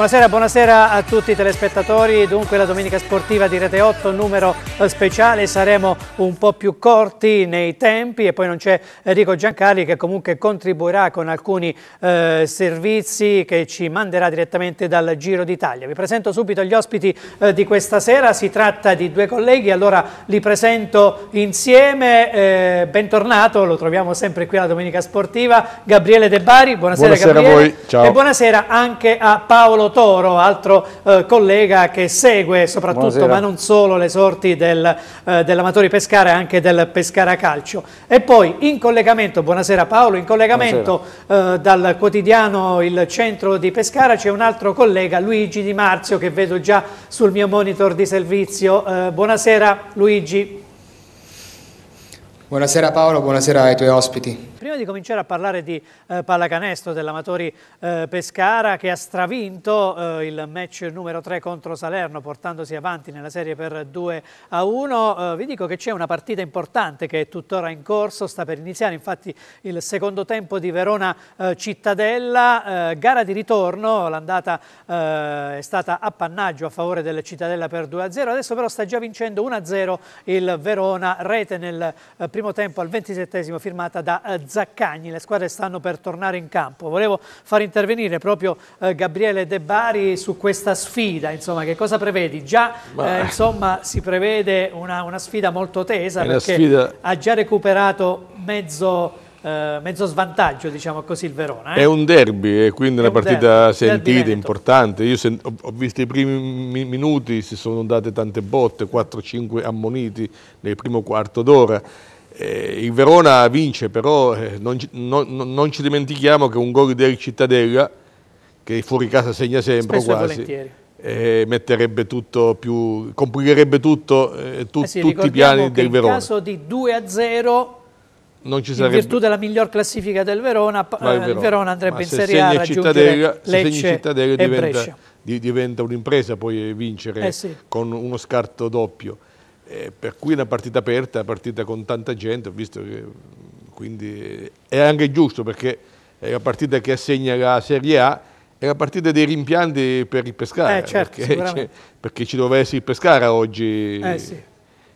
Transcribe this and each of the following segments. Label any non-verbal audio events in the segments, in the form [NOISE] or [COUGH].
Buonasera, buonasera a tutti i telespettatori, dunque la domenica sportiva di Rete 8, numero eh, speciale, saremo un po' più corti nei tempi e poi non c'è Enrico Giancarli che comunque contribuirà con alcuni eh, servizi che ci manderà direttamente dal Giro d'Italia. Vi presento subito gli ospiti eh, di questa sera, si tratta di due colleghi, allora li presento insieme, eh, bentornato, lo troviamo sempre qui alla domenica sportiva, Gabriele De Bari, buonasera, buonasera Gabriele a voi. Ciao. e buonasera anche a Paolo Toro, altro eh, collega che segue soprattutto, Buonasera. ma non solo, le sorti del, eh, dell'Amatori Pescara anche del Pescara Calcio. E poi in collegamento, buonasera Paolo, in collegamento eh, dal quotidiano Il Centro di Pescara c'è un altro collega, Luigi Di Marzio, che vedo già sul mio monitor di servizio. Eh, buonasera Luigi. Buonasera Paolo, buonasera ai tuoi ospiti. Prima di cominciare a parlare di eh, pallacanestro dell'Amatori eh, Pescara che ha stravinto eh, il match numero 3 contro Salerno portandosi avanti nella serie per 2 a 1, eh, vi dico che c'è una partita importante che è tuttora in corso, sta per iniziare infatti il secondo tempo di Verona eh, Cittadella, eh, gara di ritorno, l'andata è stata appannaggio a favore del Cittadella per 2 a 0, adesso però sta già vincendo 1 a 0 il Verona, rete nel primo tempo al 27 firmata da Zio. Zaccagni, le squadre stanno per tornare in campo. Volevo far intervenire proprio eh, Gabriele De Bari su questa sfida, insomma, che cosa prevedi? Già Ma... eh, insomma, si prevede una, una sfida molto tesa È perché sfida... ha già recuperato mezzo... Eh, mezzo svantaggio, diciamo così, il Verona. Eh? È un derby e eh, quindi è una partita derby, sentita, importante. Io sen ho, ho, visto i primi minuti, si sono date tante botte, 4-5 ammoniti nel primo quarto d'ora. Eh, il Verona vince, però eh, non, non, non, ci dimentichiamo che un gol del Cittadella, che fuori casa segna sempre Spesso quasi, eh, metterebbe tutto più, complicherebbe tutto, eh, tu, eh sì, tutti i piani del Verona. In caso di 2 a 0 non ci sarebbe... in virtù della miglior classifica del Verona, Verona. Eh, il Verona andrebbe in Serie A a raggiungere Lecce e diventa, diventa un'impresa poi vincere sì. con uno scarto doppio. Eh, per cui è una partita aperta, una partita con tanta gente, ho visto che mm, quindi è anche giusto perché è la partita che assegna la Serie A, è la partita dei rimpianti per il Pescara, eh, certo, perché, [LAUGHS] perché, ci doveva essere il Pescara oggi, eh, sì.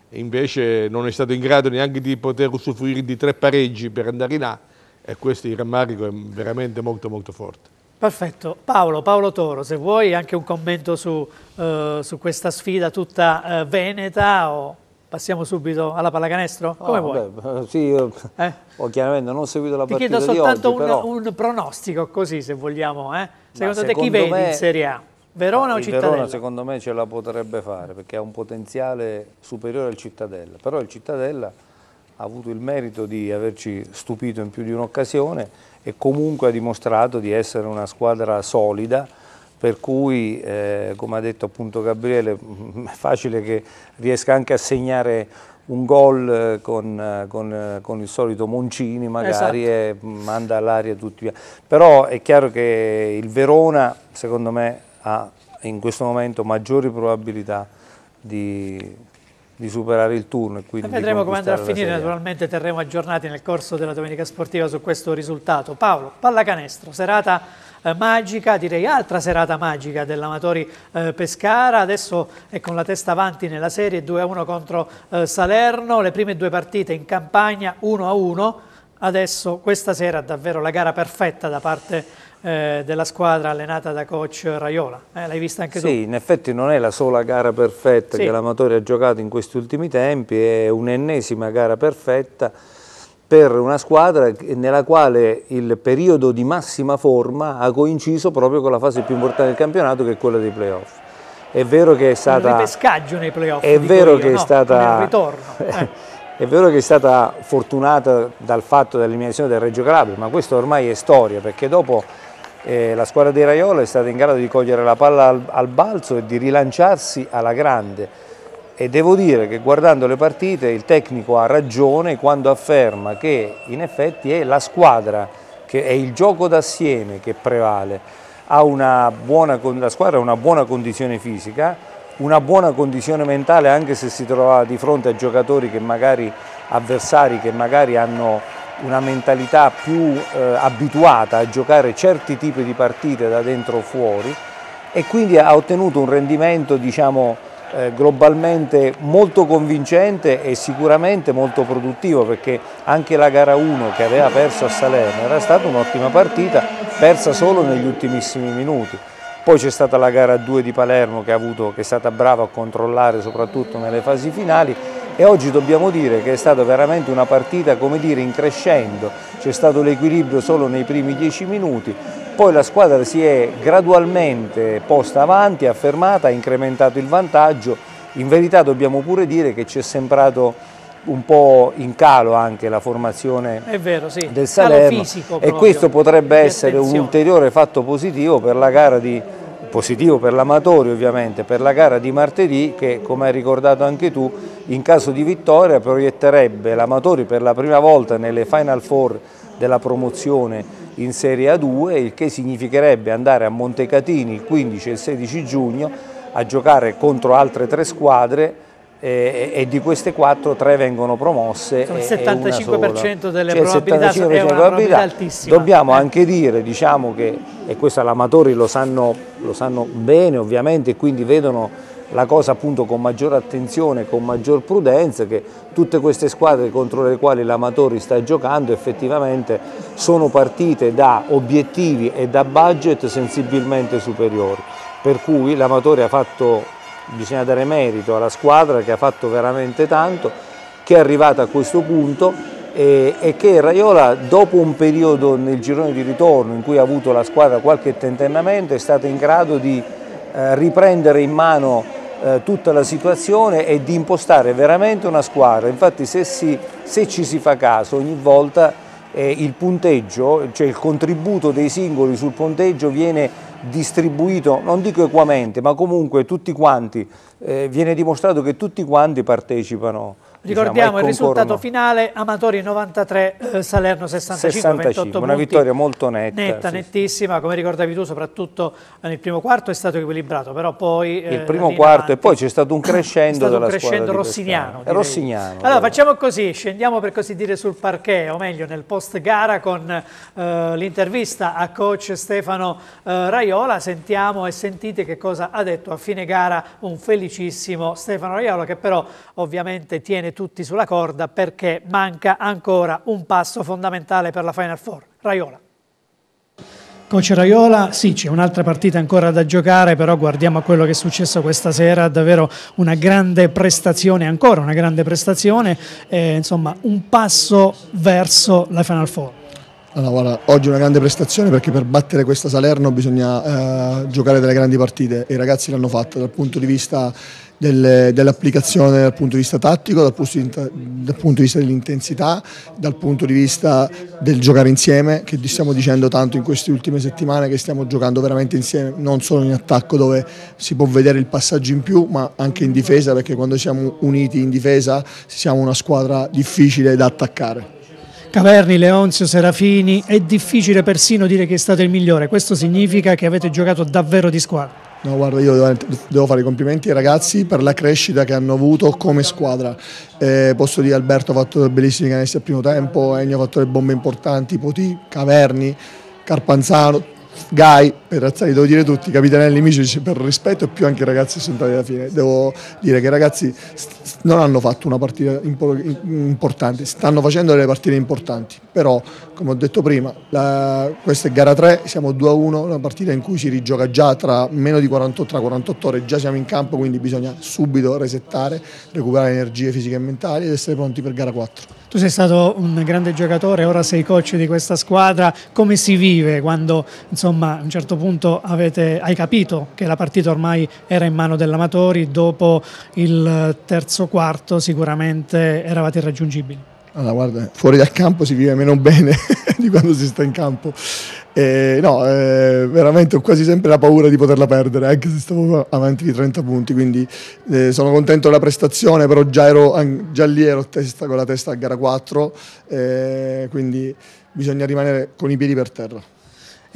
invece non è stato in grado neanche di poter usufruire di tre pareggi per andare in A e questo il rammarico è veramente molto molto forte. Perfetto. Paolo, Paolo Toro, se vuoi anche un commento su, eh, su questa sfida tutta eh, veneta o passiamo subito alla pallacanestro? Ah, Come ah, vuoi? Beh, sì, io eh? ho chiaramente non ho seguito la Ti partita di oggi. Ti chiedo soltanto un, però... un, pronostico così, se vogliamo. Secondo, eh? secondo te chi me... in Serie A? Verona no, o Cittadella? Verona secondo me ce la potrebbe fare perché ha un potenziale superiore al Cittadella, però il Cittadella avuto il merito di averci stupito in più di un'occasione e comunque ha dimostrato di essere una squadra solida per cui, eh, come ha detto appunto Gabriele, mm, [LAUGHS] è facile che riesca anche a segnare un gol eh, con, eh, con, eh, con, il solito Moncini magari esatto. e manda all'aria tutti via. Però è chiaro che il Verona secondo me ha in questo momento maggiori probabilità di di superare il turno. E quindi e vedremo come andrà a finire, naturalmente terremo aggiornati nel corso della domenica sportiva su questo risultato. Paolo, pallacanestro, serata eh, magica, direi altra serata magica dell'Amatori eh, Pescara, adesso è con la testa avanti nella serie 2-1 contro eh, Salerno, le prime due partite in campagna 1-1, adesso questa sera davvero la gara perfetta da parte di... Eh, della squadra allenata da coach Raiola. Eh, L'hai vista anche sì, tu? Sì, in effetti non è la sola gara perfetta sì. che l'Amatore ha giocato in questi ultimi tempi, è un'ennesima gara perfetta per una squadra nella quale il periodo di massima forma ha coinciso proprio con la fase più importante del campionato che è quella dei playoff. È vero che è stata... Il ripescaggio nei playoff, è vero io, che no, è stata... ritorno. [LAUGHS] Eh. è vero che è stata fortunata dal fatto dell'eliminazione del Reggio Calabria, ma questo ormai è storia, perché dopo eh, la squadra di Raiola è stata in grado di cogliere la palla al, al balzo e di rilanciarsi alla grande e devo dire che guardando le partite il tecnico ha ragione quando afferma che in effetti è la squadra, che è il gioco d'assieme che prevale, buona, la squadra ha una buona condizione fisica, una buona condizione mentale anche se si trova di fronte a giocatori che magari, avversari che magari hanno una mentalità più eh, abituata a giocare certi tipi di partite da dentro o fuori e quindi ha ottenuto un rendimento diciamo, eh, globalmente molto convincente e sicuramente molto produttivo perché anche la gara 1 che aveva perso a Salerno era stata un'ottima partita persa solo negli ultimissimi minuti. Poi c'è stata la gara 2 di Palermo che, avuto, che è stata brava a controllare soprattutto nelle fasi finali e oggi dobbiamo dire che è stata veramente una partita come dire in crescendo, c'è stato l'equilibrio solo nei primi dieci minuti, poi la squadra si è gradualmente posta avanti, affermata, ha incrementato il vantaggio, in verità dobbiamo pure dire che ci è sembrato un po' in calo anche la formazione vero, sì. del Salerno e questo potrebbe essere un ulteriore fatto positivo per la gara di positivo per l'amatore ovviamente, per la gara di martedì che come hai ricordato anche tu in caso di vittoria proietterebbe l'amatore per la prima volta nelle Final Four della promozione in Serie A2 il che significherebbe andare a Montecatini il 15 e il 16 giugno a giocare contro altre tre squadre e, e, di queste quattro tre vengono promosse. Il 75% delle cioè, probabilità è una probabilità altissima. Dobbiamo eh. anche dire, diciamo che, e questo gli lo sanno, lo sanno bene ovviamente, e quindi vedono la cosa appunto con maggiore attenzione, con maggior prudenza, che tutte queste squadre contro le quali l'amatori sta giocando effettivamente sono partite da obiettivi e da budget sensibilmente superiori. Per cui l'amatore ha fatto bisogna dare merito alla squadra che ha fatto veramente tanto, che è arrivata a questo punto e, e che Raiola dopo un periodo nel girone di ritorno in cui ha avuto la squadra qualche tentennamento è stata in grado di eh, riprendere in mano eh, tutta la situazione e di impostare veramente una squadra. Infatti se, si, se ci si fa caso ogni volta eh, il punteggio, cioè il contributo dei singoli sul punteggio viene distribuito, non dico equamente, ma comunque tutti quanti, eh, viene dimostrato che tutti quanti partecipano Ricordiamo il risultato finale, Amatori 93, eh, Salerno 65, 65 una punti, vittoria molto netta. Netta, sì. nettissima, come ricordavi tu, soprattutto nel primo quarto è stato equilibrato, però poi... Eh, il primo quarto avanti, e poi c'è stato un [COUGHS] crescendo stato della un crescendo rossiniano. rossiniano allora facciamo così, scendiamo per così dire sul parquet, o meglio nel post gara con eh, l'intervista a coach Stefano eh, Raiola, sentiamo e sentite che cosa ha detto a fine gara un felicissimo Stefano Raiola che però ovviamente tiene tutti sulla corda perché manca ancora un passo fondamentale per la Final Four. Raiola. Coach Raiola, sì c'è un'altra partita ancora da giocare, però guardiamo a quello che è successo questa sera, davvero una grande prestazione, ancora una grande prestazione, eh, insomma un passo verso la Final Four. Allora, guarda, oggi è una grande prestazione perché per battere questa Salerno bisogna eh, giocare delle grandi partite e i ragazzi l'hanno fatta dal punto di vista del, dell'applicazione dal punto di vista tattico, dal punto di dal punto di vista dell'intensità, dal punto di vista del giocare insieme, che stiamo dicendo tanto in queste ultime settimane che stiamo giocando veramente insieme, non solo in attacco dove si può vedere il passaggio in più, ma anche in difesa, perché quando siamo uniti in difesa siamo una squadra difficile da attaccare. Caverni, Leonzio, Serafini, è difficile persino dire che è stato il migliore, questo significa che avete giocato davvero di squadra. No, guarda, io devo fare i complimenti ai ragazzi per la crescita che hanno avuto come squadra. Eh, posso dire Alberto ha fatto bellissimi canestri al primo tempo, Ennio ha fatto le bombe importanti, Poti, Caverni, Carpanzano, Guy, per azzari, devo dire tutti, Capitanelli Mici dice per rispetto e più anche i ragazzi sono entrati alla fine. Devo dire che i ragazzi non hanno fatto una partita importante, stanno facendo delle partite importanti, però come ho detto prima, la, questa è gara 3, siamo 2-1, una partita in cui si rigioca già tra meno di 48, 48 ore, già siamo in campo, quindi bisogna subito resettare, recuperare energie fisiche e mentali ed essere pronti per gara 4. Tu sei stato un grande giocatore, ora sei coach di questa squadra. Come si vive quando insomma, a un certo punto avete, hai capito che la partita ormai era in mano dell'Amatori, dopo il terzo quarto sicuramente eravate irraggiungibili? Allora, guarda, fuori dal campo si vive meno bene [LAUGHS] di quando si sta in campo. E, no, eh, veramente ho quasi sempre la paura di poterla perdere, anche se stavo avanti di 30 punti, quindi eh, sono contento della prestazione, però già, ero, già lì ero testa, con la testa a gara 4, eh, quindi bisogna rimanere con i piedi per terra.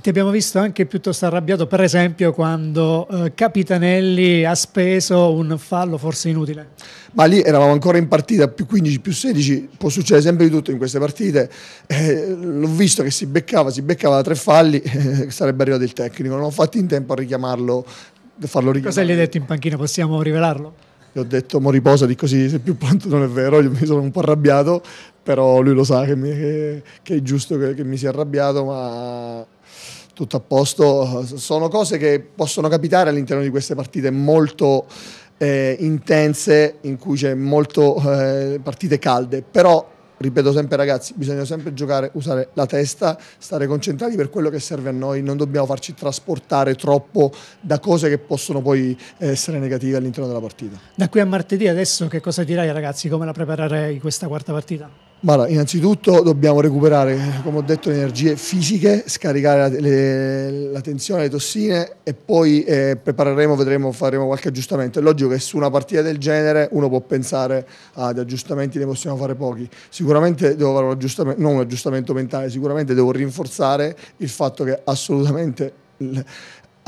Ti abbiamo visto anche piuttosto arrabbiato, per esempio, quando eh, Capitanelli ha speso un fallo forse inutile. Ma lì eravamo ancora in partita, più 15, più 16, può succedere sempre di tutto in queste partite. Eh, l'ho visto che si beccava, si beccava da tre falli, [LAUGHS] eh, sarebbe arrivato il tecnico. Non ho fatto in tempo a richiamarlo, a farlo richiamare. Cosa gli hai detto in panchina? Possiamo rivelarlo? Gli ho detto, mo riposati così, se più pronto non è vero, mi sono un po' arrabbiato, però lui lo sa che, mi, che, che è giusto che, che mi sia arrabbiato, ma tutto a posto. Sono cose che possono capitare all'interno di queste partite molto eh, intense, in cui c'è molto eh, partite calde, però ripeto sempre ragazzi, bisogna sempre giocare, usare la testa, stare concentrati per quello che serve a noi, non dobbiamo farci trasportare troppo da cose che possono poi eh, essere negative all'interno della partita. Da qui a martedì adesso che cosa dirai ragazzi, come la preparerei questa quarta partita? Ma allora, innanzitutto dobbiamo recuperare, come ho detto, le energie fisiche, scaricare la, le, la tensione, le tossine e poi eh, prepareremo, vedremo, faremo qualche aggiustamento. È logico che su una partita del genere uno può pensare ad aggiustamenti, ne possiamo fare pochi. Sicuramente devo fare un aggiustamento, non un aggiustamento mentale, sicuramente devo rinforzare il fatto che assolutamente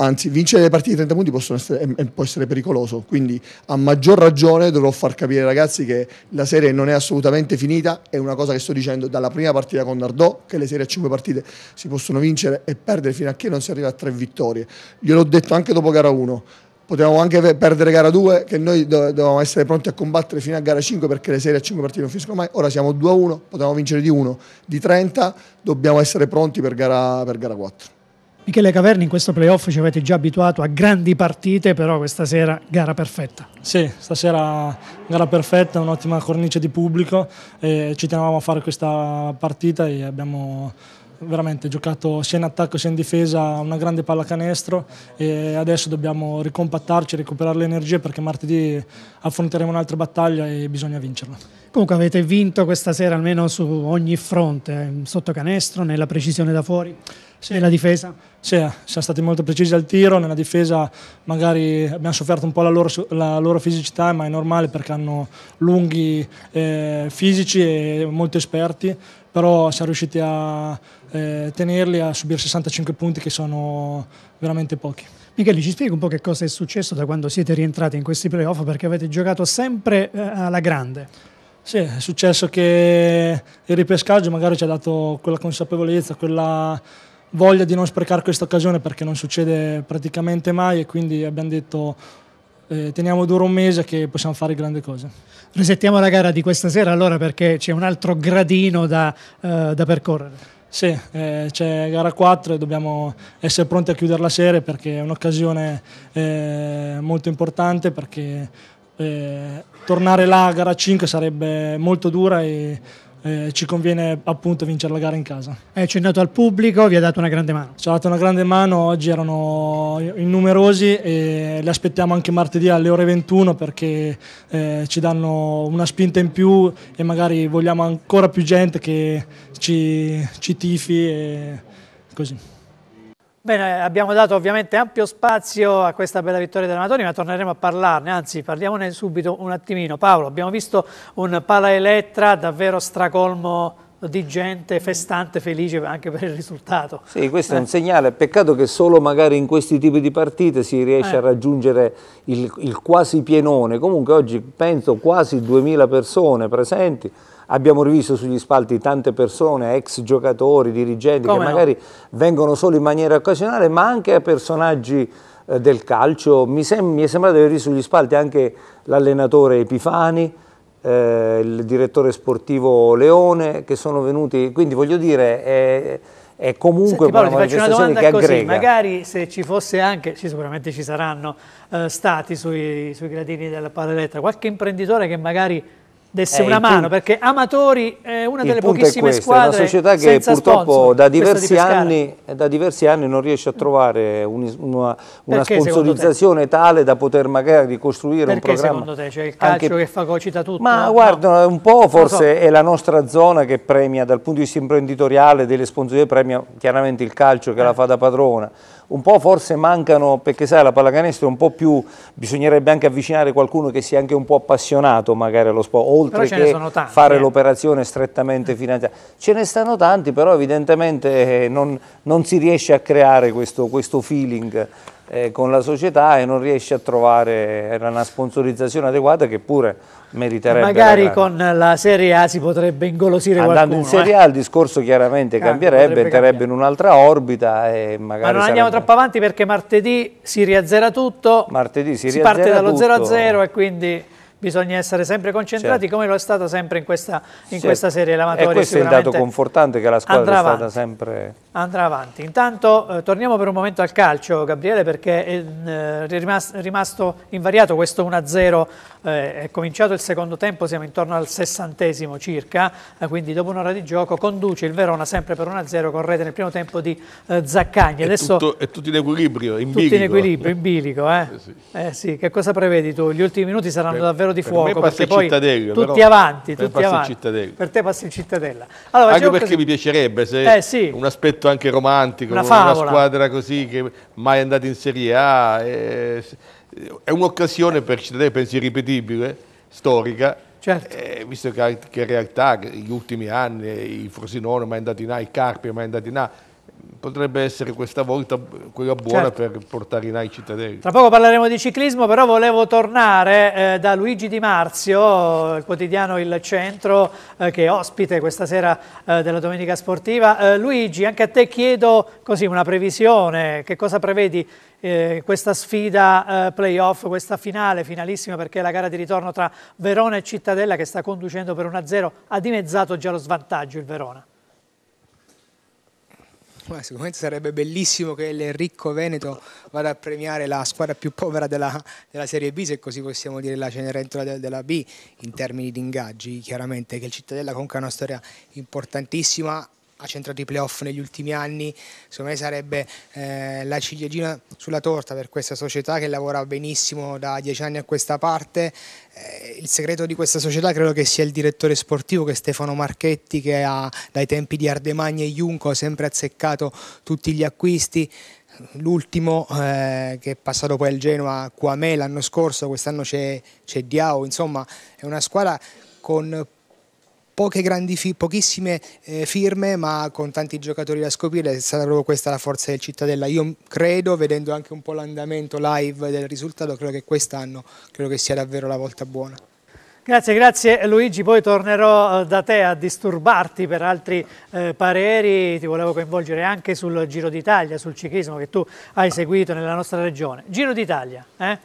Anzi, vincere le partite di 30 punti possono essere, può essere pericoloso, quindi a maggior ragione dovrò far capire ai ragazzi che la serie non è assolutamente finita, è una cosa che sto dicendo dalla prima partita con Nardò, che le serie a 5 partite si possono vincere e perdere fino a che non si arriva a 3 vittorie. Gliel'ho detto anche dopo gara 1, potevamo anche perdere gara 2 che noi dovevamo essere pronti a combattere fino a gara 5 perché le serie a 5 partite non finiscono mai ora siamo 2 1 potevamo vincere di 1 di 30 dobbiamo essere pronti per gara, per gara 4 Michele Caverni in questo playoff ci avete già abituato a grandi partite, però questa sera gara perfetta. Sì, stasera gara perfetta, un'ottima cornice di pubblico, eh, ci tenevamo a fare questa partita e abbiamo veramente giocato sia in attacco sia in difesa una grande pallacanestro e adesso dobbiamo ricompattarci, recuperare le energie perché martedì affronteremo un'altra battaglia e bisogna vincerla. Comunque avete vinto questa sera almeno su ogni fronte, eh, sotto canestro, nella precisione da fuori? sì. nella difesa? Sì, siamo stati molto precisi al tiro, nella difesa magari abbiamo sofferto un po' la loro, la loro fisicità, ma è normale perché hanno lunghi eh, fisici e molto esperti, però siamo riusciti a eh, tenerli a subire 65 punti che sono veramente pochi. Michele, ci spieghi un po' che cosa è successo da quando siete rientrati in questi playoff perché avete giocato sempre eh, alla grande. Sì, è successo che il ripescaggio magari ci ha dato quella consapevolezza, quella voglia di non sprecare questa occasione perché non succede praticamente mai e quindi abbiamo detto eh, teniamo duro un mese che possiamo fare grandi cose. Resettiamo la gara di questa sera allora perché c'è un altro gradino da, eh, da percorrere. Sì, eh, c'è gara 4 e dobbiamo essere pronti a chiudere la serie perché è un'occasione eh, molto importante perché eh, tornare là a gara 5 sarebbe molto dura e eh, ci conviene appunto vincere la gara in casa. È eh, accennato al pubblico, vi ha dato una grande mano. Ci ha dato una grande mano, oggi erano in numerosi e li aspettiamo anche martedì alle ore 21 perché eh, ci danno una spinta in più e magari vogliamo ancora più gente che ci, ci tifi e così. Bene, abbiamo dato ovviamente ampio spazio a questa bella vittoria della Malatoni, ma torneremo a parlarne, anzi parliamone subito un attimino. Paolo, abbiamo visto un Pala Elettra davvero stracolmo di gente festante, felice anche per il risultato. Sì, questo eh. è un eh. segnale, peccato che solo magari in questi tipi di partite si riesce eh. a raggiungere il, il quasi pienone, comunque oggi penso quasi 2000 persone presenti, abbiamo rivisto sugli spalti tante persone, ex giocatori, dirigenti, Come che no? magari vengono solo in maniera occasionale, ma anche personaggi eh, del calcio. Mi, sem mi è sembrato di aver visto sugli spalti anche l'allenatore Epifani, eh, il direttore sportivo Leone, che sono venuti, quindi voglio dire... È, è comunque Senti, Paolo, una domanda che così, aggrega. Magari se ci fosse anche, sì, sicuramente ci saranno eh, stati sui, sui gradini della palla elettra, qualche imprenditore che magari desse eh, una mano, perché Amatori è una delle pochissime è questo, squadre è una società che purtroppo da, diversi anni, da diversi, anni, non riesce a trovare un, una, una sponsorizzazione tale da poter magari costruire perché, un programma. secondo te? Cioè il calcio anche... che cocita tutto? Ma no? guarda, un po' forse so. è la nostra zona che premia dal punto di vista imprenditoriale delle sponsorie, premia chiaramente il calcio che eh. la fa da padrona un po' forse mancano, perché sai la pallacanestro è un po' più, bisognerebbe anche avvicinare qualcuno che sia anche un po' appassionato magari allo sport, oltre che tanti, fare eh. l'operazione strettamente finanziaria. Ce ne stanno tanti, però evidentemente eh, non, non si riesce a creare questo, questo feeling eh, con la società e non riesce a trovare eh, una sponsorizzazione adeguata che pure meriterebbe magari la con la Serie A si potrebbe ingolosire andando qualcuno, in Serie eh. A il discorso chiaramente Cambio, cambierebbe entrerebbe in un'altra orbita e magari ma non andiamo troppo avanti perché martedì si riazzera tutto martedì si, si parte dallo 0 a 0 e quindi bisogna essere sempre concentrati certo. come lo è stato sempre in questa, in certo. questa serie lavatoria e questo è il dato confortante che la squadra è stata sempre andrà avanti. Intanto eh, torniamo per un momento al calcio, Gabriele, perché è, eh, eh rimasto, è rimasto, invariato questo 1-0, eh, è cominciato il secondo tempo, siamo intorno al sessantesimo circa, eh, quindi dopo un'ora di gioco conduce il Verona sempre per 1-0 con rete nel primo tempo di eh, Zaccagni. È, tutto, è, tutto, in equilibrio, in tutto in equilibrio, in [LAUGHS] bilico. Sì. Sì. Che cosa prevedi tu? Gli ultimi minuti saranno per, davvero di per fuoco, perché il tutti avanti, tutti avanti. Per te passi il Cittadella. Allora, Anche perché così. mi piacerebbe se sì. un aspetto fumetto anche romantico, una, una squadra così che mai è andata in Serie A, è, è un'occasione per Cittadella, penso irripetibile, storica, Certo. Eh, visto che, in realtà gli ultimi anni il Frosinone è mai andato in A, il Carpi è mai andato in A, potrebbe essere questa volta quella buona certo. per portare in là i cittadini. Tra poco parleremo di ciclismo, però volevo tornare eh, da Luigi Di Marzio, il quotidiano Il Centro, eh, che è ospite questa sera eh, della Domenica Sportiva. Eh, Luigi, anche a te chiedo così una previsione, che cosa prevedi eh, questa sfida eh, playoff, questa finale, finalissima, perché la gara di ritorno tra Verona e Cittadella, che sta conducendo per 1-0, ha dimezzato già lo svantaggio il Verona ma sicuramente sarebbe bellissimo che l'Enricco Veneto vada a premiare la squadra più povera della, della Serie B, se così possiamo dire la Cenerentola de, della B, in termini di ingaggi, chiaramente che il Cittadella comunque ha una storia importantissima ha centrato i playoff negli ultimi anni, secondo me sarebbe eh, la ciliegina sulla torta per questa società che lavora benissimo da dieci anni a questa parte. Eh, il segreto di questa società credo che sia il direttore sportivo che è Stefano Marchetti che ha dai tempi di Ardemagna e Junco sempre azzeccato tutti gli acquisti l'ultimo eh, che è passato poi al Genoa Quame l'anno scorso, quest'anno c'è Diao, insomma è una squadra con poche grandi fi- pochissime eh, firme, ma con tanti giocatori da scoprire, è stata proprio questa la forza del Cittadella. Io credo, vedendo anche un po' l'andamento live del risultato, credo che quest'anno credo che sia davvero la volta buona. Grazie, grazie Luigi, poi tornerò eh, da te a disturbarti per altri eh, pareri, ti volevo coinvolgere anche sul Giro d'Italia, sul ciclismo che tu hai seguito nella nostra regione. Giro d'Italia, eh?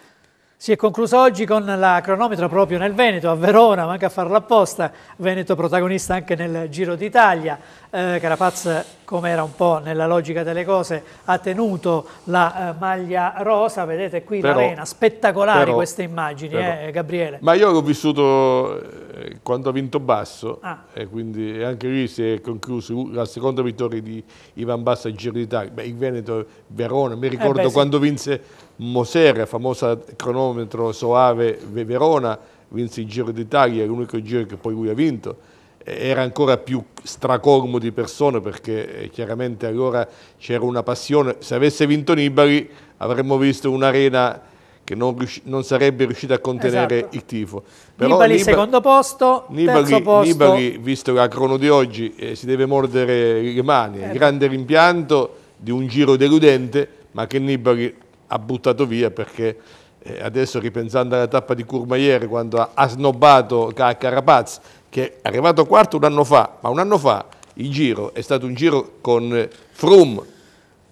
Si è conclusa oggi con la cronometro proprio nel Veneto, a Verona, ma anche a farla apposta, Veneto protagonista anche nel Giro d'Italia, eh, Carapaz come era un po' nella logica delle cose ha tenuto la eh, maglia rosa, vedete qui però, l'arena, spettacolari però, queste immagini però. eh, Gabriele. Ma io l'ho vissuto eh, quando ha vinto Basso ah. e quindi anche lì si è conclusa la seconda vittoria di Ivan Basso al Giro d'Italia, il Veneto, Verona, mi eh, ricordo beh, quando vinse Moser, famosa cronometro Soave Verona, vinse il Giro d'Italia, l'unico giro che poi lui ha vinto. Era ancora più stracolmo di persone perché eh, chiaramente allora c'era una passione. Se avesse vinto Nibali avremmo visto un'arena che non, non, sarebbe riuscita a contenere esatto. il tifo. Però Nibali, Nibali secondo posto, Nibali, posto. Nibali, visto la crono di oggi, eh, si deve mordere le mani. Eh. Grande rimpianto di un giro deludente, ma che Nibali ha buttato via perché eh, adesso ripensando alla tappa di Curma quando ha snobbato Carapaz che è arrivato quarto un anno fa, ma un anno fa il giro è stato un giro con eh, Frum,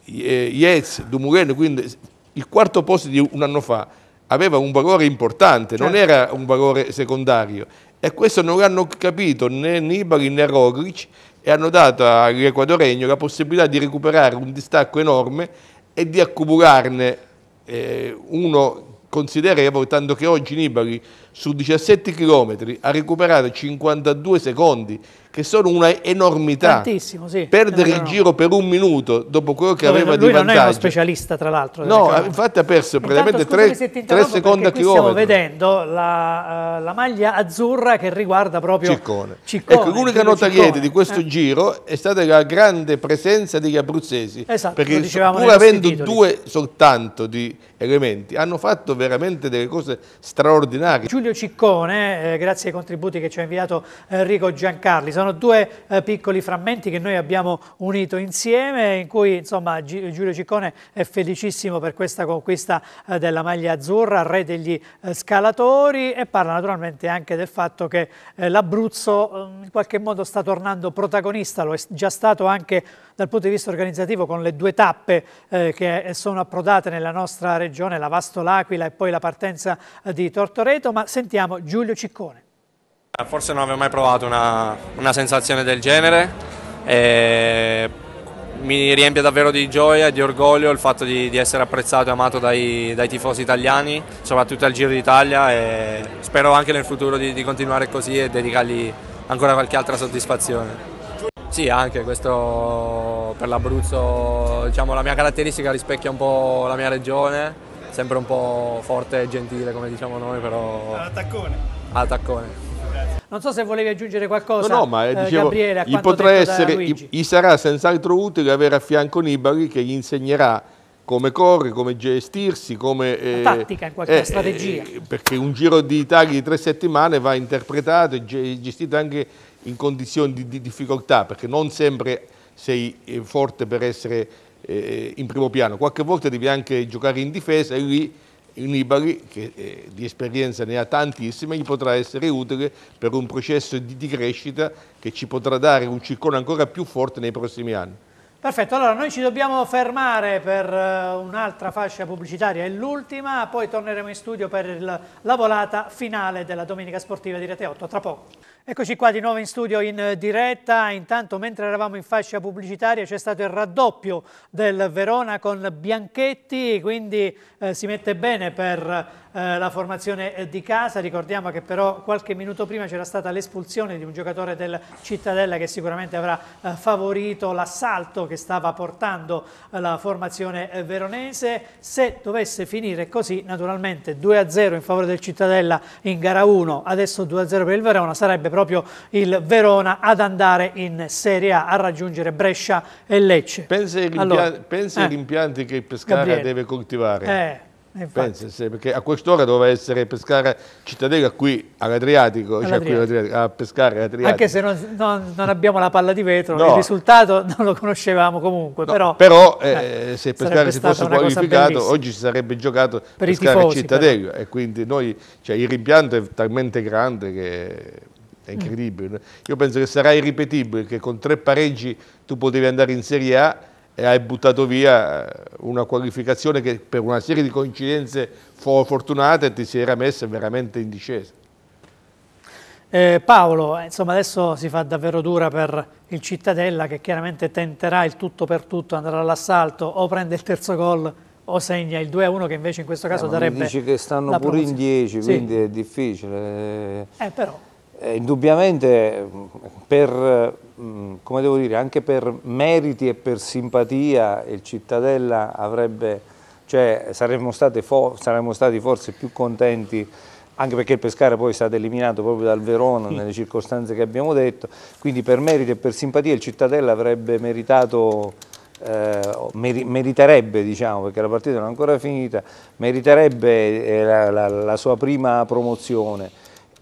eh, Yez, Dumuren, quindi il quarto posto di un anno fa aveva un valore importante, certo. non era un valore secondario e questo non l'hanno capito né Nibali né Roglic e hanno dato all'Equadoregno la possibilità di recuperare un distacco enorme e di accumularne eh, uno considerevole, tanto che oggi Nibali su 17 km ha recuperato 52 secondi, che sono una enormità. sì. Perdere no, no, no. il giro per un minuto dopo quello che Dove aveva di vantaggio. non è uno specialista, tra l'altro. No, infatti ha perso praticamente 3 secondi a chilometro. Stiamo vedendo la, eh, la, maglia azzurra che riguarda proprio Ciccone. Ciccone ecco, l'unica nota lieta di questo eh. giro è stata la grande presenza degli abruzzesi. Esatto, perché pur avendo titoli. due soltanto di elementi, hanno fatto veramente delle cose straordinarie. Giulio Giulio Ciccone, eh, grazie ai contributi che ci ha inviato eh, Enrico Giancarli. Sono due eh, piccoli frammenti che noi abbiamo unito insieme, in cui insomma, Giulio Ciccone è felicissimo per questa conquista eh, della maglia azzurra, re degli eh, scalatori, e parla naturalmente anche del fatto che eh, l'Abruzzo mm, in qualche modo sta tornando protagonista, lo è già stato anche dal punto di vista organizzativo con le due tappe eh, che eh, sono approdate nella nostra regione, la Vasto L'Aquila e poi la partenza eh, di Tortoreto, ma sentiamo Giulio Ciccone. Eh, forse non avevo mai provato una, una sensazione del genere, e mi riempie davvero di gioia e di orgoglio il fatto di, di essere apprezzato e amato dai, dai, tifosi italiani, soprattutto al Giro d'Italia e spero anche nel futuro di, di continuare così e dedicargli ancora qualche altra soddisfazione. Sì, anche questo per l'Abruzzo, diciamo, la mia caratteristica rispecchia un po' la mia regione, sempre un po' forte e gentile come diciamo noi, però... All'attaccone. All'attaccone. Non so se volevi aggiungere qualcosa. No, no ma eh, eh dicevo, Gabriele, gli, potrà essere, gli, gli sarà senz'altro utile avere a fianco Nibali che gli insegnerà come corre, come gestirsi, come... Eh, tattica, qualche eh, strategia. Eh, perché un giro di tagli di tre settimane va interpretato e gestito anche in condizioni di, di difficoltà, perché non sempre sei eh, forte per essere eh, in primo piano, qualche volta devi anche giocare in difesa e lì Nibali, che eh, di esperienza ne ha tantissima, gli potrà essere utile per un processo di, di crescita che ci potrà dare un circone ancora più forte nei prossimi anni. Perfetto, allora noi ci dobbiamo fermare per eh, un'altra fascia pubblicitaria, è l'ultima, poi torneremo in studio per la volata finale della Domenica Sportiva di Rete 8, tra poco. Eccoci qua di nuovo in studio in eh, diretta, intanto mentre eravamo in fascia pubblicitaria c'è stato il raddoppio del Verona con Bianchetti, quindi eh, si mette bene per eh, la formazione eh, di casa, ricordiamo che però qualche minuto prima c'era stata l'espulsione di un giocatore del Cittadella che sicuramente avrà eh, favorito l'assalto che stava portando eh, la formazione veronese, se dovesse finire così naturalmente 2-0 in favore del Cittadella in gara 1, adesso 2-0 per il Verona, sarebbe proprio il Verona ad andare in Serie A, a raggiungere Brescia e Lecce. Pensa agli, allora, impianti, eh, impianti che Pescara Gabriele. deve coltivare. Eh. Pensa, sì, perché a quest'ora doveva essere Pescara Cittadella qui all'Adriatico, all cioè qui all'Adriatico, a pescare all'Adriatico. Anche se non, non, non, abbiamo la palla di vetro, no. il risultato non lo conoscevamo comunque. No, però, però eh, eh se Pescara si fosse qualificato, oggi si sarebbe giocato per pescare Cittadella. E quindi noi, cioè, il rimpianto è talmente grande che è incredibile. Io penso che sarà irripetibile che con tre pareggi tu potevi andare in Serie A e hai buttato via eh, una qualificazione che per una serie di coincidenze fortunate ti si era messa veramente in discesa. Eh, Paolo, eh, insomma adesso si fa davvero dura per il Cittadella che chiaramente tenterà il tutto per tutto, andrà all'assalto o prende il terzo gol o segna il 2-1 che invece in questo caso eh, darebbe Dici che stanno pure in 10, quindi è difficile. Eh, però eh, indubbiamente mm, per, mm, come devo dire, anche per meriti e per simpatia il Cittadella avrebbe, cioè saremmo, saremmo stati forse più contenti anche perché il Pescara poi è stato eliminato proprio dal Verona nelle circostanze che abbiamo detto, quindi per merito e per simpatia il Cittadella avrebbe meritato, eh, meri meriterebbe diciamo, perché la partita non è ancora finita, meriterebbe eh, la, la, la sua prima promozione.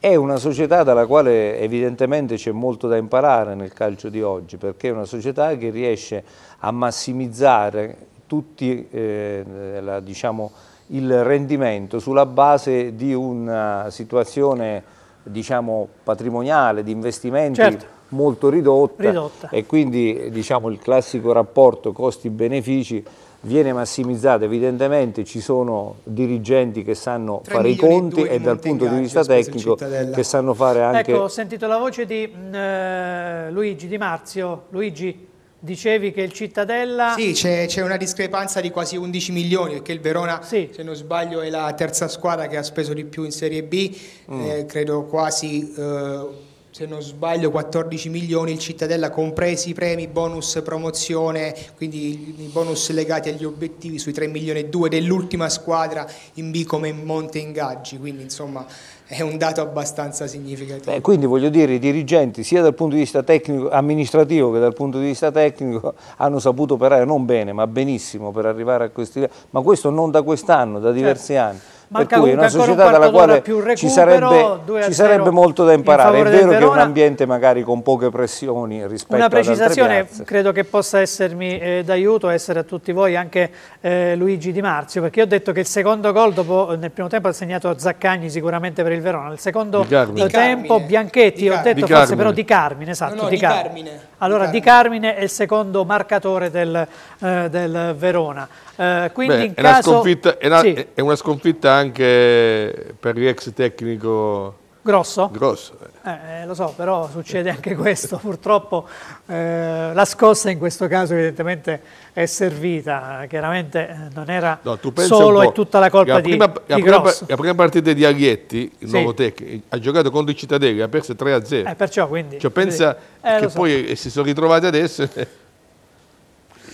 È una società dalla quale evidentemente c'è molto da imparare nel calcio di oggi, perché è una società che riesce a massimizzare tutti eh, la, diciamo, il rendimento sulla base di una situazione diciamo, patrimoniale, di investimenti certo. molto ridotta, ridotta, e quindi diciamo, il classico rapporto costi-benefici viene massimizzato, evidentemente ci sono dirigenti che sanno fare i conti e, dal punto di vista tecnico che sanno fare anche... Ecco, ho sentito la voce di mm, eh, Luigi Di Marzio. Luigi, Dicevi che il Cittadella... Sì, c'è una discrepanza di quasi 11 milioni, perché il Verona, sì. se non sbaglio, è la terza squadra che ha speso di più in Serie B, mm. eh, credo quasi... Eh, se non sbaglio 14 milioni il Cittadella compresi i premi, bonus promozione, quindi i bonus legati agli obiettivi sui 3 milioni e 2 dell'ultima squadra in B come Monte Ingaggi, quindi insomma è un dato abbastanza significativo. Beh, quindi voglio dire i dirigenti sia dal punto di vista tecnico, amministrativo che dal punto di vista tecnico hanno saputo operare non bene ma benissimo per arrivare a questi livelli, ma questo non da quest'anno, da diversi certo. anni. Manca per cui è una società un dalla quale recupero, ci, sarebbe, ci sarebbe, molto da imparare. È vero che è un ambiente magari con poche pressioni rispetto Una precisazione credo che possa essermi eh, d'aiuto, essere a tutti voi anche eh, Luigi Di Marzio, perché ho detto che il secondo gol dopo, eh, nel primo tempo ha segnato Zaccagni sicuramente per il Verona, nel secondo tempo Bianchetti, ho detto forse però Di Carmine, esatto, no, no, di Carmine. Carmine allora Di Carmine è il secondo marcatore del, eh, del Verona. Eh, quindi Beh, in è, caso... una sconfitta, è, una, sì. è una sconfitta anche per l'ex tecnico Grosso? Grosso. Eh. Eh, eh, lo so, però succede anche [LAUGHS] questo. Purtroppo eh, la scossa in questo caso evidentemente è servita. Chiaramente eh, non era no, solo e tutta la colpa la prima, di, la di prima, La prima partita di Aghietti, il sì. nuovo tech, ha giocato contro il Cittadella, ha perso 3-0. Eh, perciò quindi... Cioè, pensa quindi, che so. poi si sono ritrovati adesso...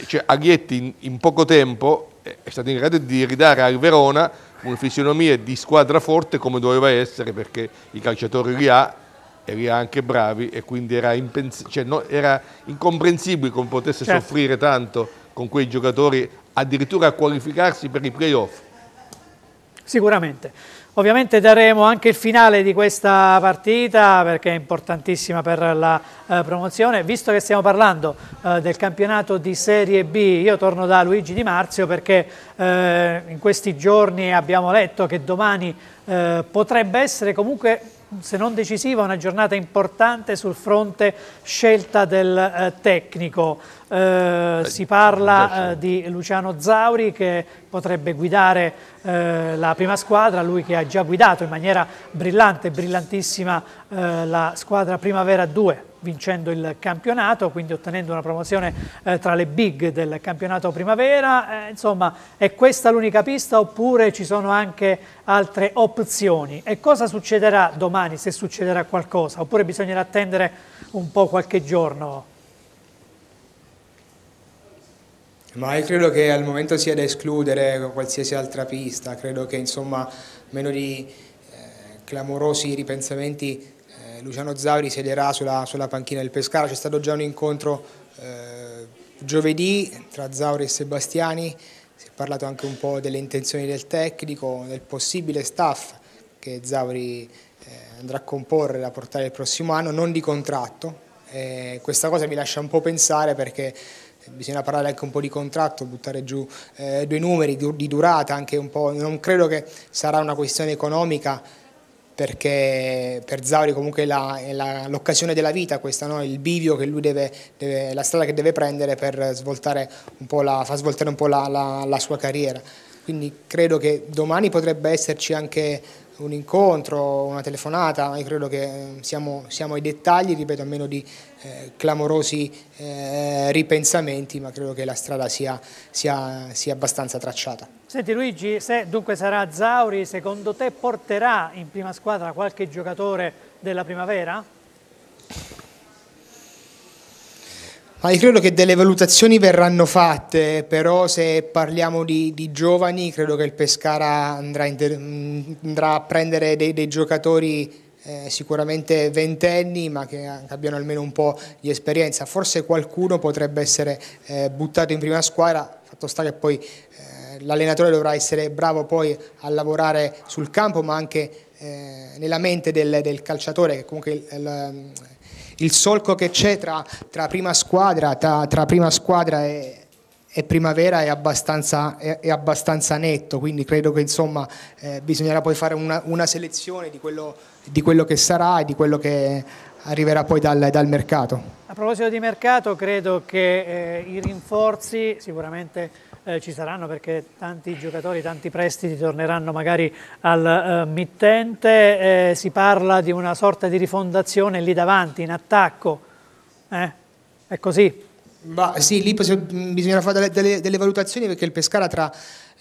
cioè, Aghetti in, in poco tempo è stato in grado di ridare al Verona una fisionomia di squadra forte come doveva essere perché i calciatori li ha e li ha anche bravi e quindi era, cioè, no, era incomprensibile come potesse certo. soffrire tanto con quei giocatori addirittura a qualificarsi per i playoff. Sicuramente. Ovviamente daremo anche il finale di questa partita perché è importantissima per la eh, promozione. Visto che stiamo parlando eh, del campionato di Serie B, io torno da Luigi Di Marzio perché eh, in questi giorni abbiamo letto che domani eh, potrebbe essere comunque se non decisiva, una giornata importante sul fronte scelta del eh, tecnico. Eh, si parla eh, di Luciano Zauri che potrebbe guidare eh, la prima squadra, lui che ha già guidato in maniera brillante, brillantissima eh, la squadra Primavera 2 vincendo il campionato, quindi ottenendo una promozione eh, tra le big del campionato primavera, insomma è questa l'unica pista oppure ci sono anche altre opzioni e cosa succederà domani se succederà qualcosa oppure bisognerà attendere un po' qualche giorno? Ma io credo che al momento sia da escludere qualsiasi altra pista, credo che insomma meno di eh, clamorosi ripensamenti eh, Luciano Zauri siederà sulla, sulla, panchina del Pescara, c'è stato già un incontro eh, giovedì tra Zauri e Sebastiani, si è parlato anche un po' delle intenzioni del tecnico, del possibile staff che Zauri eh, andrà a comporre da portare il prossimo anno, non di contratto, eh, questa cosa mi lascia un po' pensare perché bisogna parlare anche un po' di contratto, buttare giù eh, due numeri di, di durata anche un po', non credo che sarà una questione economica perché per Zauri comunque è l'occasione della vita questa, no? il bivio che lui deve, deve, la strada che deve prendere per svoltare un po la, far svoltare un po' la, la, la sua carriera. Quindi credo che domani potrebbe esserci anche un incontro, una telefonata, io credo che eh, siamo, siamo ai dettagli, ripeto, a meno di eh, clamorosi eh, ripensamenti, ma credo che la strada sia, sia, sia abbastanza tracciata. Senti Luigi, se dunque sarà Zauri, secondo te porterà in prima squadra qualche giocatore della primavera? Ma io credo che delle valutazioni verranno fatte, però se parliamo di, di giovani credo che il Pescara andrà, mm, andrà a prendere dei, dei giocatori eh, sicuramente ventenni ma che abbiano almeno un po' di esperienza, forse qualcuno potrebbe essere eh, buttato in prima squadra, fatto sta che poi eh, l'allenatore dovrà essere bravo poi a lavorare sul campo ma anche eh, nella mente del, del, calciatore che comunque il, il, ehm, il solco che c'è tra, tra, prima squadra, tra, tra prima squadra e e primavera è abbastanza, è, è abbastanza, netto, quindi credo che insomma, eh, bisognerà poi fare una, una selezione di quello di quello che sarà e di quello che arriverà poi dal, dal mercato. A proposito di mercato, credo che eh, i rinforzi sicuramente eh, ci saranno perché tanti giocatori, tanti prestiti torneranno magari al eh, mittente, eh, si parla di una sorta di rifondazione lì davanti, in attacco, eh? è così? Bah, sì, lì bisognerà fare delle, delle, delle valutazioni perché il Pescara tra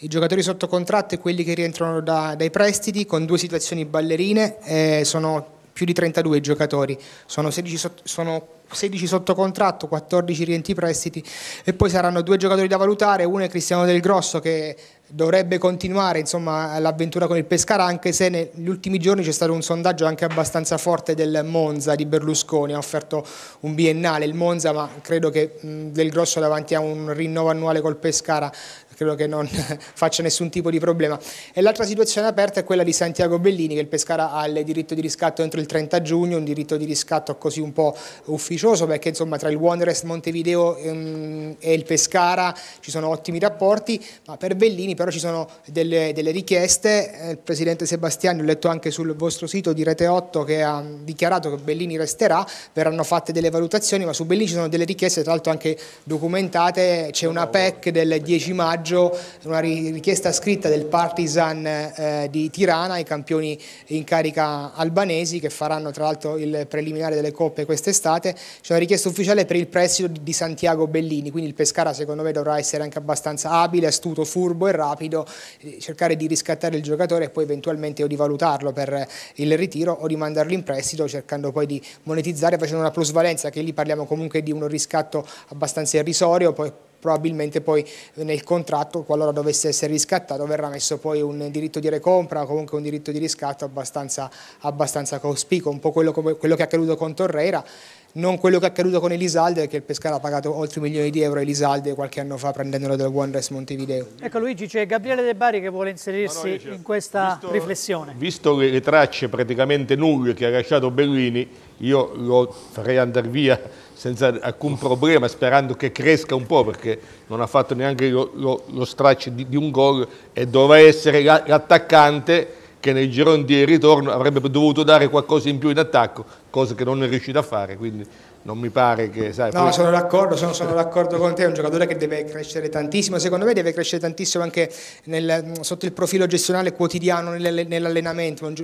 i giocatori sotto contratto e quelli che rientrano da, dai prestiti con due situazioni ballerine, eh, sono più di 32 giocatori, sono 16, sotto, sono 16 sotto contratto, 14 rientri prestiti e poi saranno due giocatori da valutare, uno è Cristiano Del Grosso che dovrebbe continuare insomma, l'avventura con il Pescara anche se negli ultimi giorni c'è stato un sondaggio anche abbastanza forte del Monza di Berlusconi, ha offerto un biennale il Monza ma credo che mh, Del Grosso davanti a un rinnovo annuale col Pescara credo che non [LAUGHS] faccia nessun tipo di problema. E l'altra situazione aperta è quella di Santiago Bellini, che il Pescara ha il diritto di riscatto entro il 30 giugno, un diritto di riscatto così un po' ufficioso, perché insomma tra il Wanderers Montevideo ehm, e il Pescara ci sono ottimi rapporti, ma per Bellini però ci sono delle, delle richieste, eh, il Presidente Sebastiani, ho letto anche sul vostro sito di Rete 8, che ha dichiarato che Bellini resterà, verranno fatte delle valutazioni, ma su Bellini ci sono delle richieste, tra l'altro anche documentate, c'è una PEC del 10 maggio, maggio una richiesta scritta del Partizan eh, di Tirana ai campioni in carica albanesi che faranno tra l'altro il preliminare delle coppe quest'estate, c'è una richiesta ufficiale per il prestito di Santiago Bellini, quindi il Pescara secondo me dovrà essere anche abbastanza abile, astuto, furbo e rapido, eh, cercare di riscattare il giocatore e poi eventualmente o di valutarlo per il ritiro o di mandarlo in prestito cercando poi di monetizzare facendo una plusvalenza che lì parliamo comunque di uno riscatto abbastanza irrisorio, poi probabilmente poi nel contratto, qualora dovesse essere riscattato, verrà messo poi un diritto di recompra o comunque un diritto di riscatto abbastanza, abbastanza cospicuo, un po' quello, quello che è accaduto con Torreira non quello che è accaduto con Elisalde perché il Pescara ha pagato oltre un milione di euro a Elisalde qualche anno fa prendendolo dal Wanderers Montevideo. Ecco Luigi, c'è Gabriele De Bari che vuole inserirsi no, no, in questa visto, riflessione. Visto le, le tracce praticamente nulle che ha lasciato Bellini io lo farei andare via senza alcun problema, sperando che cresca un po', perché non ha fatto neanche lo, lo, lo straccio di, di, un gol e dovrà essere l'attaccante che nel girone di ritorno avrebbe dovuto dare qualcosa in più in attacco, cosa che non è riuscito a fare, quindi non mi pare che... Sai, no, poi... sono d'accordo, sono, sono d'accordo con te, è un giocatore che deve crescere tantissimo, secondo me deve crescere tantissimo anche nel, sotto il profilo gestionale quotidiano nell'allenamento, un,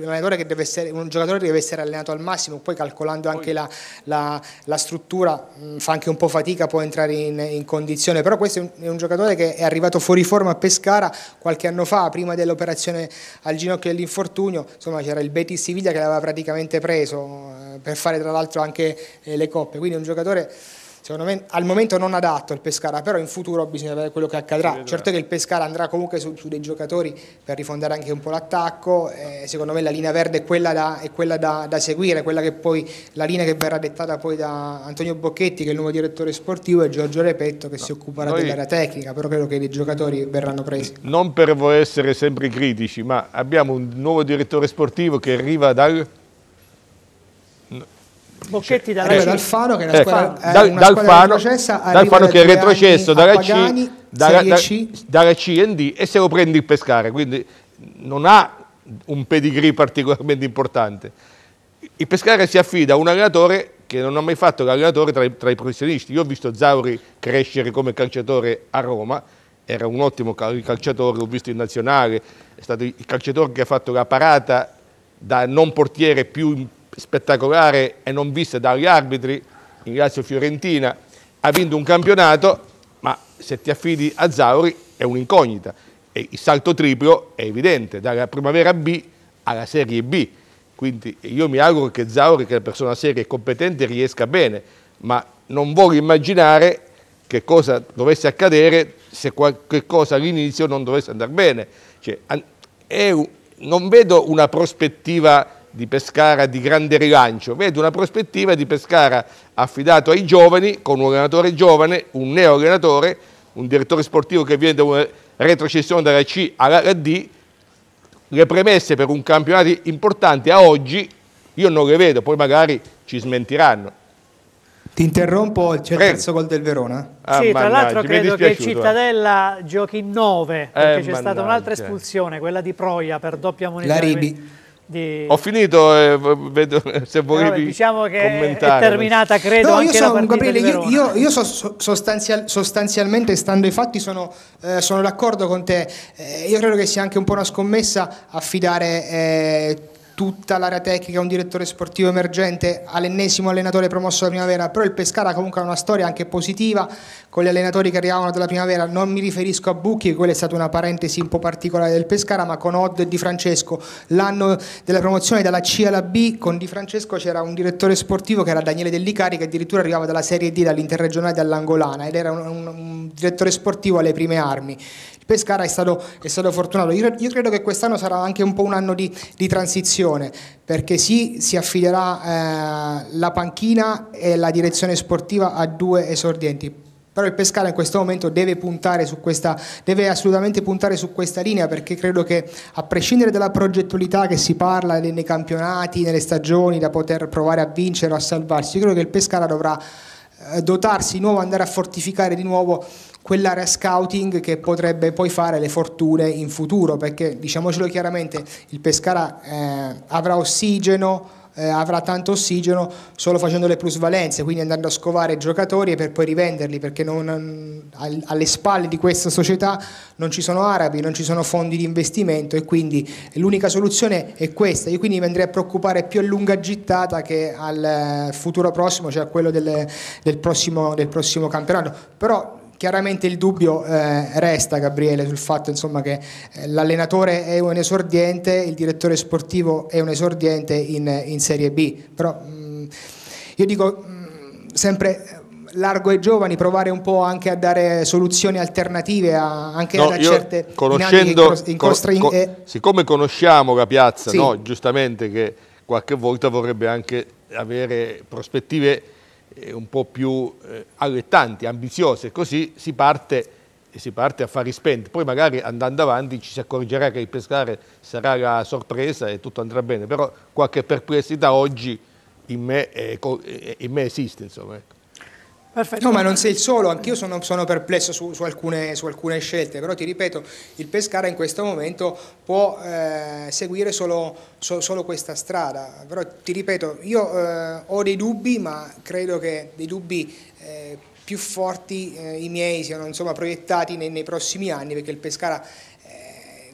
essere, un giocatore che deve essere allenato al massimo, poi calcolando anche la, la, la struttura mm, fa anche un po' fatica, può entrare in, in condizione, però questo è un, è un, giocatore che è arrivato fuori forma a Pescara qualche anno fa, prima dell'operazione al ginocchio dell'infortunio, insomma c'era il Betis Siviglia che l'aveva praticamente preso, eh, per fare tra l'altro anche eh, le coppe, quindi è un giocatore secondo me al momento non adatto il Pescara, però in futuro bisogna vedere quello che accadrà. Certo che il Pescara andrà comunque su, su dei giocatori per rifondare anche un po' l'attacco, eh, secondo me la linea verde è quella, da, è quella da, da, seguire, quella che poi, la linea che verrà dettata poi da Antonio Bocchetti che è il nuovo direttore sportivo e Giorgio Repetto che no, si occuperà noi, dell'area tecnica, però credo che i giocatori verranno presi. Non per voi essere sempre critici, ma abbiamo un nuovo direttore sportivo che arriva dal Bocchetti cioè, da eh, Alfano che è una ecco, squadra, eh, dal, una squadra che è retrocesso dalla C, dalla, C in D e se lo prende il pescare, quindi non ha un pedigree particolarmente importante il pescare si affida a un allenatore che non ha mai fatto l'allenatore tra i, tra i professionisti io ho visto Zauri crescere come calciatore a Roma era un ottimo calciatore, l'ho visto in nazionale, è stato il calciatore che ha fatto la parata da non portiere più spettacolare e non vista dagli arbitri, ringrazio Fiorentina, ha vinto un campionato, ma se ti affidi a Zauri è un'incognita. il salto triplo è evidente, dalla primavera B alla Serie B. Quindi io mi auguro che Zauri, che è una persona seria e competente, riesca bene, ma non voglio immaginare che cosa dovesse accadere se qualche cosa all'inizio non dovesse andare bene. Cioè, un, non vedo una prospettiva di Pescara di grande rilancio, vedo una prospettiva di Pescara affidato ai giovani, con un allenatore giovane, un neo allenatore, un direttore sportivo che viene da una retrocessione dalla C alla D, le premesse per un campionato importante a oggi io non le vedo, poi magari ci smentiranno. Ti interrompo, c'è il terzo gol del Verona? Ah, sì, tra l'altro credo che il eh. Cittadella giochi in nove, perché eh, c'è stata un'altra espulsione, quella di Proia per doppia munizione. La Ribi. Di... Ho finito, eh, vedo [LAUGHS] se volevi Diciamo che commentare. è terminata, credo, no, anche io sono, Gabriele, io, io, io so, sostanzial, sostanzialmente, stando ai fatti, sono, eh, sono d'accordo con te. Eh, io credo che sia anche un po' una scommessa affidare eh, tutta l'area tecnica, un direttore sportivo emergente, all'ennesimo allenatore promosso alla primavera, però il Pescara comunque ha una storia anche positiva con gli allenatori che arrivavano dalla primavera, non mi riferisco a Bucchi, quella è stata una parentesi un po' particolare del Pescara, ma con Odd e Di Francesco, l'anno della promozione dalla C alla B, con Di Francesco c'era un direttore sportivo che era Daniele Dellicari, che addirittura arrivava dalla Serie D, dall'interregionale dall'Angolana, ed era un, un, un direttore sportivo alle prime armi. Il Pescara è stato, è stato fortunato, io, io credo che quest'anno sarà anche un po' un anno di, di transizione, attenzione perché sì, si affiderà eh, la panchina e la direzione sportiva a due esordienti, però il Pescara in questo momento deve, puntare su questa, deve assolutamente puntare su questa linea perché credo che a prescindere dalla progettualità che si parla nei campionati, nelle stagioni da poter provare a vincere o a salvarsi, credo che il Pescara dovrà eh, dotarsi di nuovo, andare a fortificare di nuovo quell'area scouting che potrebbe poi fare le fortune in futuro, perché diciamocelo chiaramente, il Pescara eh, avrà ossigeno, eh, avrà tanto ossigeno solo facendo le plusvalenze, quindi andando a scovare giocatori per poi rivenderli, perché non, alle spalle di questa società non ci sono arabi, non ci sono fondi di investimento e quindi l'unica soluzione è questa. Io quindi mi andrei a preoccupare più a lunga gittata che al eh, futuro prossimo, cioè a quello del, del, prossimo, del prossimo campionato. Però chiaramente il dubbio eh, resta, Gabriele, sul fatto insomma, che eh, l'allenatore è un esordiente, il direttore sportivo è un esordiente in, in Serie B, però mh, mm, io dico mh, mm, sempre eh, largo ai giovani, provare un po' anche a dare soluzioni alternative a, anche no, a certe conoscendo, in cross, in con, con, eh, siccome conosciamo Capiazza, sì. no, giustamente che qualche volta vorrebbe anche avere prospettive eh, un po' più eh, allettanti, ambiziose, così si parte, si parte a fare spend. Poi magari andando avanti ci si accorgerà che il pescare sarà la sorpresa e tutto andrà bene, però qualche perplessità oggi in me, eh, in me esiste. Insomma, ecco. Perfetto. No, ma non sei il solo, anch'io sono, sono perplesso su, su, alcune, su, alcune, scelte, però ti ripeto, il Pescara in questo momento può eh, seguire solo, so, solo, questa strada, però ti ripeto, io eh, ho dei dubbi, ma credo che dei dubbi... Eh, più forti eh, i miei siano insomma, proiettati nei, nei prossimi anni perché il Pescara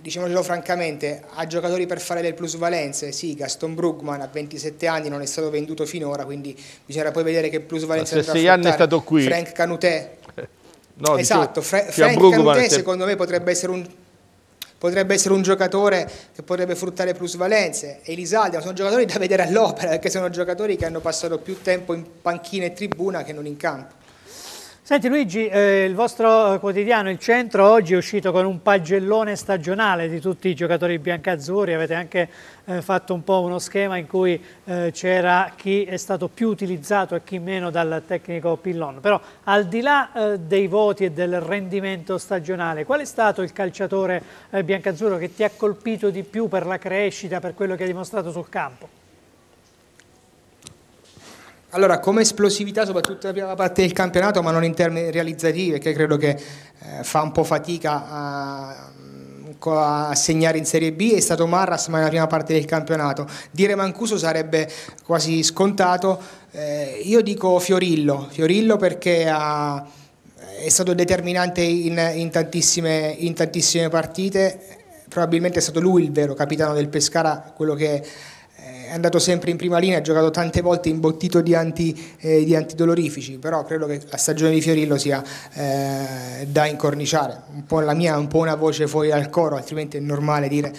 diciamocelo francamente, ha giocatori per fare del plusvalenze, sì, Gaston Brugman a 27 anni non è stato venduto finora, quindi bisognerà poi vedere che plusvalenza andrà a anni è stato qui. Frank Canutè. [LAUGHS] No, esatto, Fra Frank Canutè se... secondo me potrebbe essere un potrebbe essere un giocatore che potrebbe fruttare plusvalenze. Elisaldi, ma sono giocatori da vedere all'opera perché sono giocatori che hanno passato più tempo in panchina e tribuna che non in campo. Senti Luigi, eh, il vostro eh, quotidiano, il Centro, oggi è uscito con un pagellone stagionale di tutti i giocatori biancazzurri, avete anche eh, fatto un po' uno schema in cui eh, c'era chi è stato più utilizzato e chi meno dal tecnico Pillon, però al di là eh, dei voti e del rendimento stagionale, qual è stato il calciatore eh, biancazzurro che ti ha colpito di più per la crescita, per quello che hai dimostrato sul campo? Allora, come esplosività, soprattutto la prima parte del campionato, ma non in termini realizzativi, perché credo che eh, fa un po' fatica a, a segnare in Serie B è stato Marras ma nella prima parte del campionato dire Mancuso sarebbe quasi scontato eh, io dico Fiorillo Fiorillo perché ha, è stato determinante in, in, tantissime, in tantissime partite probabilmente è stato lui il vero capitano del Pescara quello che è andato sempre in prima linea, ha giocato tante volte imbottito di, anti, eh, di, antidolorifici, però credo che la stagione di Fiorillo sia eh, da incorniciare, un po' la mia, un po' una voce fuori dal coro, altrimenti è normale dire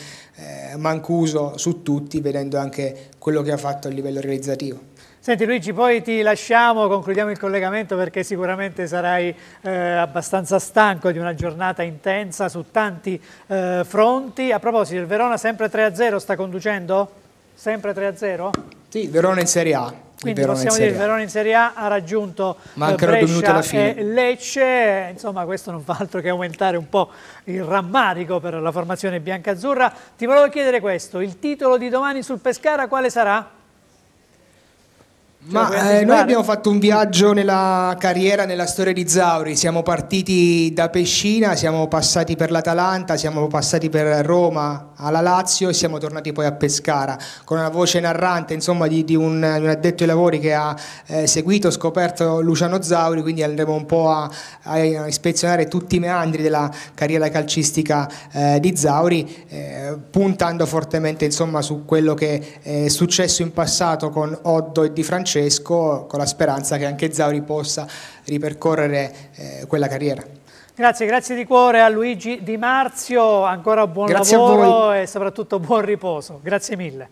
eh, Mancuso su tutti, vedendo anche quello che ha fatto a livello realizzativo. Senti Luigi, poi ti lasciamo, concludiamo il collegamento perché sicuramente sarai eh, abbastanza stanco di una giornata intensa su tanti eh, fronti. A proposito, il Verona sempre 3-0 sta conducendo? Sempre 3-0? Sì, Verona in Serie A. Quindi Verona possiamo dire che Verona in Serie A ha raggiunto Mancano eh, Brescia e Lecce, insomma questo non fa altro che aumentare un po' il rammarico per la formazione biancazzurra. Ti volevo chiedere questo, il titolo di domani sul Pescara quale sarà? Ma cioè, eh, noi abbiamo fatto un viaggio nella carriera, nella storia di Zauri, siamo partiti da Pescina, siamo passati per l'Atalanta, siamo passati per Roma, alla Lazio e siamo tornati poi a Pescara, con una voce narrante insomma, di, di, un, di, un, addetto ai lavori che ha eh, seguito, scoperto Luciano Zauri, quindi andremo un po' a, a ispezionare tutti i meandri della carriera calcistica eh, di Zauri, eh, puntando fortemente insomma, su quello che è successo in passato con Oddo e Di Francesco Francesco con la speranza che anche Zauri possa ripercorrere eh, quella carriera. Grazie, grazie di cuore a Luigi Di Marzio, ancora buon grazie lavoro e soprattutto buon riposo. Grazie mille.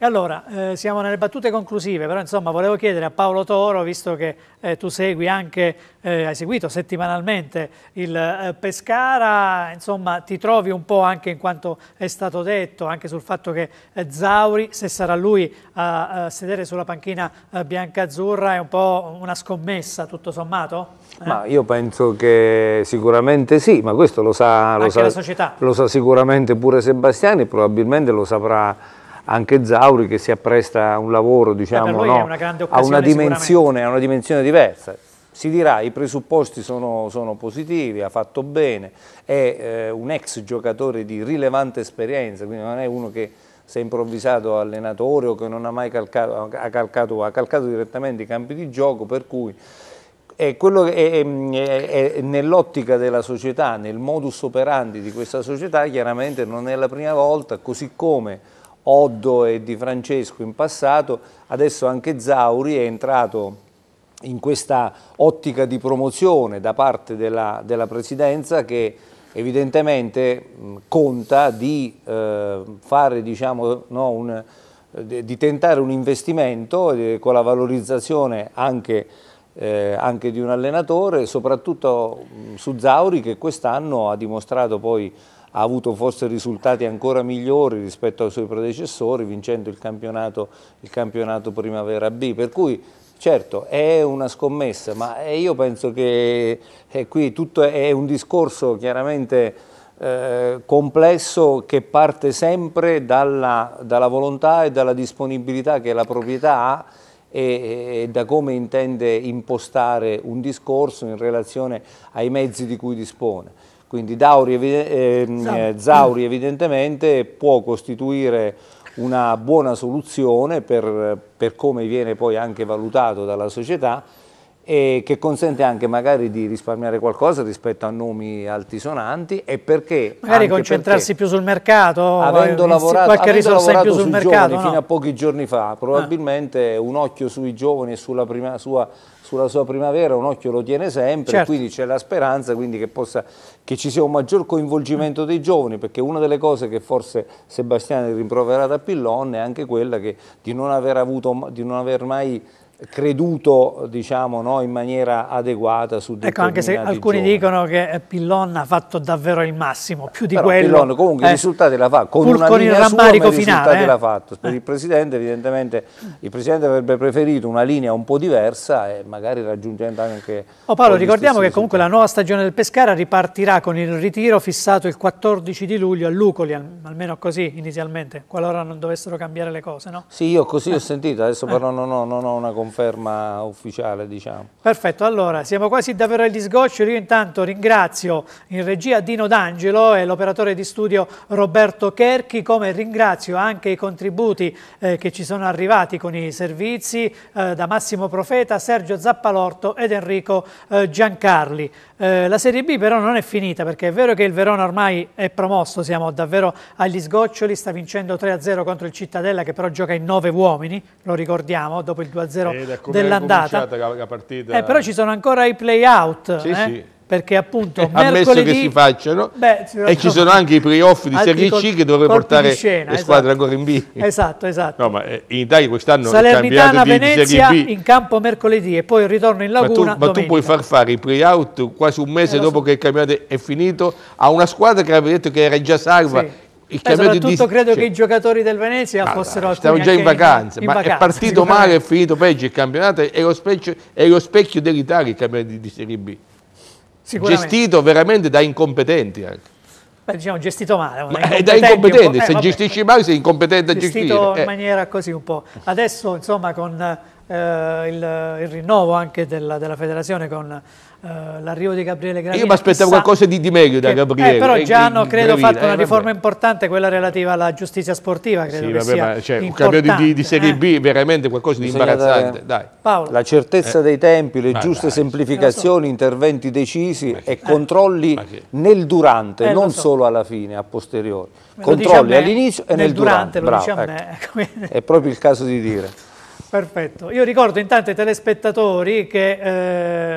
E allora, eh, siamo nelle battute conclusive, però insomma volevo chiedere a Paolo Toro, visto che eh, tu segui anche, eh, hai seguito settimanalmente il eh, Pescara, insomma ti trovi un po' anche in quanto è stato detto, anche sul fatto che eh, Zauri, se sarà lui a, a sedere sulla panchina eh, bianca-azzurra, è un po' una scommessa tutto sommato? Ma io penso che sicuramente sì, ma questo lo sa, lo sa, lo sa sicuramente pure Sebastiani, probabilmente lo saprà anche Zauri che si appresta a un lavoro, diciamo, no, a, una dimensione, una dimensione diversa si dirà i presupposti sono, sono, positivi, ha fatto bene, è eh, un ex giocatore di rilevante esperienza, quindi non è uno che si è improvvisato allenatore o che non ha mai calcato, ha calcato, ha calcato direttamente i campi di gioco, per cui è, è, è, è nell'ottica della società, nel modus operandi di questa società, chiaramente non è la prima volta, così come Oddo e Di Francesco in passato, adesso anche Zauri è entrato in questa ottica di promozione da parte della, della Presidenza che evidentemente conta di, eh, fare, diciamo, no, un, di tentare un investimento eh, con la valorizzazione anche, eh, anche di un allenatore, soprattutto su Zauri che quest'anno ha dimostrato poi ha avuto forse risultati ancora migliori rispetto ai suoi predecessori vincendo il campionato, il campionato Primavera B, per cui certo è una scommessa, ma eh, io penso che eh, qui tutto è un discorso chiaramente eh, complesso che parte sempre dalla, dalla, volontà e dalla disponibilità che la proprietà ha e, e da come intende impostare un discorso in relazione ai mezzi di cui dispone. Quindi Dauri, ehm, Zauri. Eh, Zauri evidentemente può costituire una buona soluzione per, per come viene poi anche valutato dalla società e che consente anche magari di risparmiare qualcosa rispetto a nomi altisonanti e perché magari concentrarsi perché, più sul mercato eh, avendo lavorato, qualche avendo risorsa in più sul mercato no? fino a pochi giorni fa ah. probabilmente ah. un occhio sui giovani e sulla, prima, sua, sulla sua primavera un occhio lo tiene sempre certo. quindi c'è la speranza che, possa, che ci sia un maggior coinvolgimento dei giovani perché una delle cose che forse Sebastiani rimproverà da Pillon è anche quella che, di non aver avuto di non aver mai creduto diciamo, no, in maniera adeguata su Ecco, anche se alcuni giovani. dicono che eh, Pillon ha fatto davvero il massimo, più di Però quello. Pillon comunque eh, i risultati la fa, con una con linea il sua, finale, risultati eh? fatto. Per il Presidente evidentemente, il Presidente avrebbe preferito una linea un po' diversa e magari raggiungendo anche... Oh Paolo, ricordiamo che comunque risultati. la nuova stagione del Pescara ripartirà con il ritiro fissato il 14 di luglio a Lucoli, almeno così inizialmente, qualora non dovessero cambiare le cose, no? Sì, io così eh. ho sentito, adesso eh. però non ho, non ho una conversazione conferma ufficiale. Diciamo. Perfetto, allora siamo quasi davvero agli sgoccioli, io intanto ringrazio in regia Dino D'Angelo e l'operatore di studio Roberto Cherchi, come ringrazio anche i contributi eh, che ci sono arrivati con i servizi eh, da Massimo Profeta, Sergio Zappalorto ed Enrico eh, Giancarli. Eh, la Serie B però non è finita perché è vero che il Verona ormai è promosso, siamo davvero agli sgoccioli, sta vincendo 3-0 contro il Cittadella che però gioca in 9 uomini, lo ricordiamo, dopo il 2-0 dell'andata. La, la partita... eh, però ci sono ancora i play-out. Sì, eh? sì perché appunto eh, mercoledì... ammesso che si facciano beh, e ci sono anche i playoff di Serie C che dovrebbero portare scena, le esatto. squadre ancora in B esatto esatto no, ma eh, in Italia quest'anno è Salernitana di, Venezia di in campo mercoledì e poi il ritorno in Laguna ma tu, ma tu puoi far fare i playout quasi un mese eh, dopo so. che il campionato è finito a una squadra che aveva detto che era già salva sì il Beh, soprattutto di... credo cioè, che i giocatori del Venezia allora, fossero alcuni già in vacanza, in, in ma vacanza, è partito male, è finito peggio il campionato, è lo specchio, specchio dell'Italia il campionato di, di Serie B. Gestito veramente da incompetenti anche. Beh, diciamo gestito male. Ma è da incompetenti, eh, se vabbè, gestisci male sei incompetente a gestire. Gestito in eh. maniera così un po'. Adesso insomma con eh, il, il, rinnovo anche della, della federazione, con eh, l'arrivo di Gabriele Gravina. Io mi aspettavo qualcosa di, di meglio da eh, Gabriele. Eh, però già hanno credo Gravina, fatto una eh, riforma importante, quella relativa alla giustizia sportiva, credo sì, vabbè, ma, cioè, Un cambio di, di, Serie eh. B veramente qualcosa di imbarazzante. Dai. Paolo. La certezza eh. dei tempi, le ma giuste dai, semplificazioni, so. interventi decisi e controlli nel durante, non so. solo alla fine, a posteriori. controlli all'inizio e nel, nel durante. durante. Bravo, ecco. [LAUGHS] È proprio il caso di dire. Perfetto, io ricordo intanto ai telespettatori che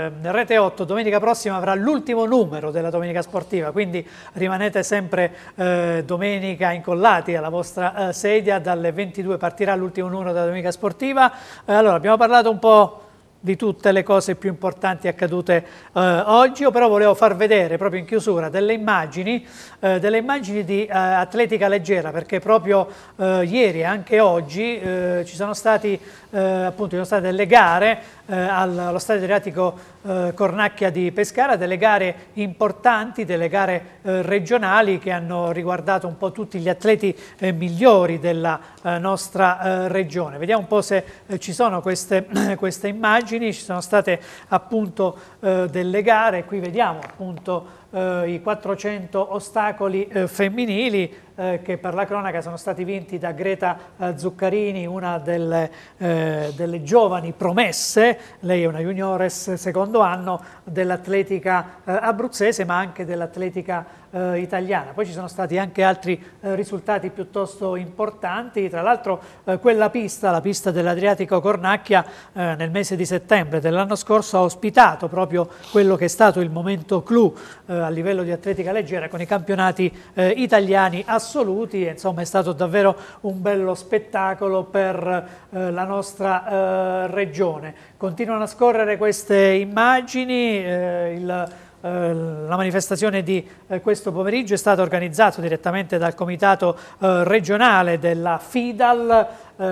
eh, Rete 8 domenica prossima avrà l'ultimo numero della Domenica Sportiva, quindi rimanete sempre eh, domenica incollati alla vostra eh, sedia, dalle 22 partirà l'ultimo numero della Domenica Sportiva. Eh, allora, abbiamo parlato un po' di tutte le cose più importanti accadute eh, oggi. Io però volevo far vedere proprio in chiusura delle immagini, eh, delle immagini di eh, atletica leggera perché proprio eh, ieri e anche oggi eh, ci sono, stati, eh, appunto, ci sono state delle gare eh, allo Stadio Adriatico eh, Cornacchia di Pescara, delle gare importanti, delle gare eh, regionali che hanno riguardato un po' tutti gli atleti eh, migliori della eh, nostra eh, regione. Vediamo un po' se ci sono queste, [CLEARS THROAT] queste, immagini, ci sono state appunto delle gare, qui vediamo appunto eh, i 400 ostacoli eh, femminili eh, che per la cronaca sono stati vinti da Greta eh, Zuccarini, una delle, eh, delle giovani promesse, lei è una juniores secondo anno dell'atletica eh, abruzzese ma anche dell'atletica eh, italiana. Poi ci sono stati anche altri eh, risultati piuttosto importanti, tra l'altro eh, quella pista, la pista dell'Adriatico Cornacchia, eh, nel mese di settembre dell'anno scorso ha ospitato proprio quello che è stato il momento clou eh, a livello di atletica leggera con i campionati eh, italiani assoluti, e, insomma è stato davvero un bello spettacolo per la nostra regione. Continuano a scorrere queste immagini, il eh, la manifestazione di eh, questo pomeriggio è stata organizzata direttamente dal Comitato eh, regionale della FIDAL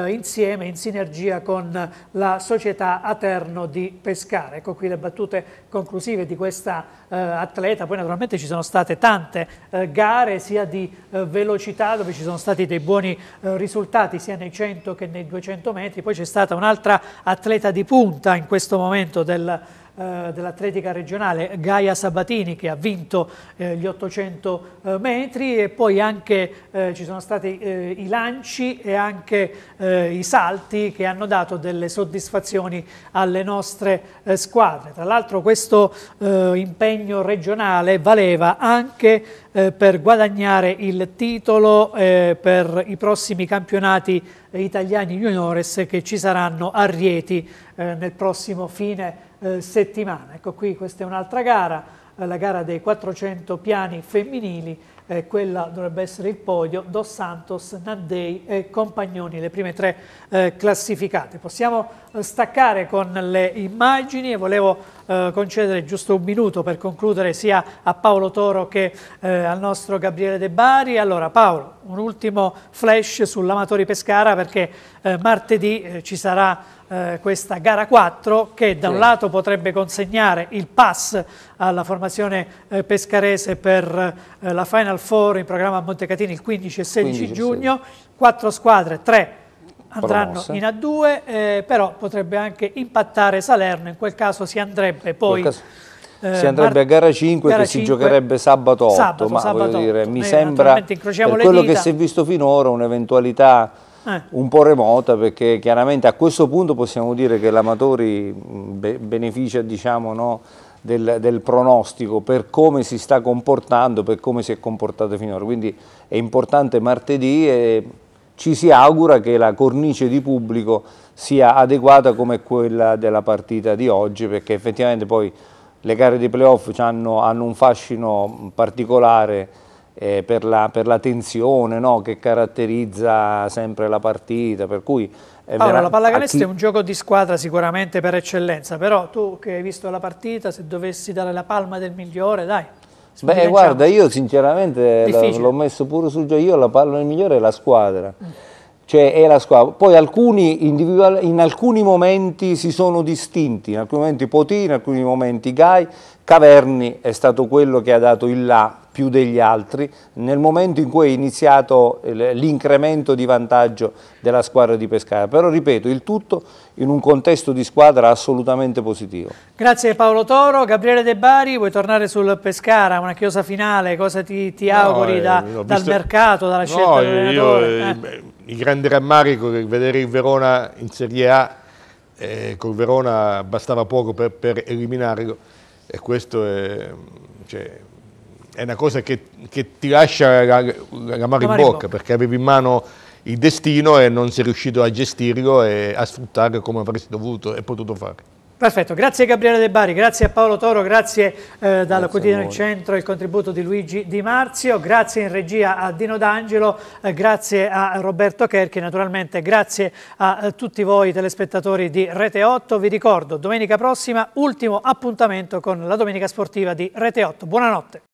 insieme, in sinergia con la società Aterno di Pescara. Ecco qui le battute conclusive di questa eh, atleta, poi naturalmente ci sono state tante eh, gare sia di eh, velocità dove ci sono stati dei buoni risultati sia nei 100 che nei 200 metri, poi c'è stata un'altra atleta di punta in questo momento del eh, dell'atletica regionale Gaia Sabatini che ha vinto eh, gli 800 eh, metri e poi anche eh, ci sono stati eh, i lanci e anche i salti che hanno dato delle soddisfazioni alle nostre squadre. Tra l'altro questo impegno regionale valeva anche eh, per guadagnare il titolo eh, per i prossimi campionati eh, italiani juniores che ci saranno a Rieti eh, nel prossimo fine eh, settimana. Ecco qui questa è un'altra gara, eh, la gara dei 400 piani femminili, quella dovrebbe essere il podio, Dos Santos, Naddei e Compagnoni, le prime tre classificate. Possiamo staccare con le immagini e volevo eh, concedere giusto un minuto per concludere sia a Paolo Toro che eh, al nostro Gabriele De Bari. Allora Paolo, un ultimo flash sull'Amatori Pescara perché eh, martedì eh, ci sarà eh, questa gara 4 che da un lato potrebbe consegnare il pass alla formazione pescarese per la Final Four in programma a Montecatini il 15 e 16 15 giugno, quattro squadre, tre andranno in A2, eh, però potrebbe anche impattare Salerno, in quel caso si andrebbe poi... si eh, andrebbe a gara 5 gara che 5, si giocherebbe sabato 8, sabato, ma sabato dire, 8. mi Noi eh, sembra per quello che si è visto finora un'eventualità eh. un po' remota perché chiaramente a questo punto possiamo dire che l'Amatori be beneficia diciamo, no, del, del, pronostico per come si sta comportando, per come si è comportato finora, quindi è importante martedì e ci si augura che la cornice di pubblico sia adeguata come quella della partita di oggi, perché effettivamente poi le gare di playoff hanno, hanno, un fascino particolare eh, per, la, per, la, tensione no? che caratterizza sempre la partita, per cui allora, la pallacanestro chi... è un gioco di squadra sicuramente per eccellenza, però tu che hai visto la partita, se dovessi dare la palma del migliore, dai, Beh, guarda, io sinceramente l'ho messo pure sul gioco, io la parlo nel migliore è la squadra. Mm. cioè è la squadra. Poi alcuni in alcuni momenti si sono distinti, in alcuni momenti Potì, in alcuni momenti Gai, Caverni è stato quello che ha dato il là più degli altri nel momento in cui è iniziato eh, l'incremento di vantaggio della squadra di Pescara. Però ripeto, il tutto in un contesto di squadra assolutamente positivo. Grazie Paolo Toro. Gabriele De Bari, vuoi tornare sul Pescara? Una chiosa finale, cosa ti, ti auguri no, eh, da, visto... dal mercato, dalla scelta no, dell'allenatore? Eh. eh. Il, grande rammarico è vedere il Verona in Serie A eh, col Verona bastava poco per, per eliminarlo e questo è, cioè, è una cosa che, che ti lascia la, la, la in bocca, perché avevi in mano il destino e non sei riuscito a gestirlo e a sfruttarlo come avresti dovuto e potuto fare. Perfetto, grazie Gabriele De Bari, grazie a Paolo Toro, grazie eh, dal grazie Quotidiano Il Centro il contributo di Luigi Di Marzio, grazie in regia a Dino D'Angelo, eh, grazie a Roberto Kerchi, naturalmente grazie a, a eh, tutti voi telespettatori di Rete 8. Vi ricordo, domenica prossima, ultimo appuntamento con la Domenica Sportiva di Rete 8. Buonanotte.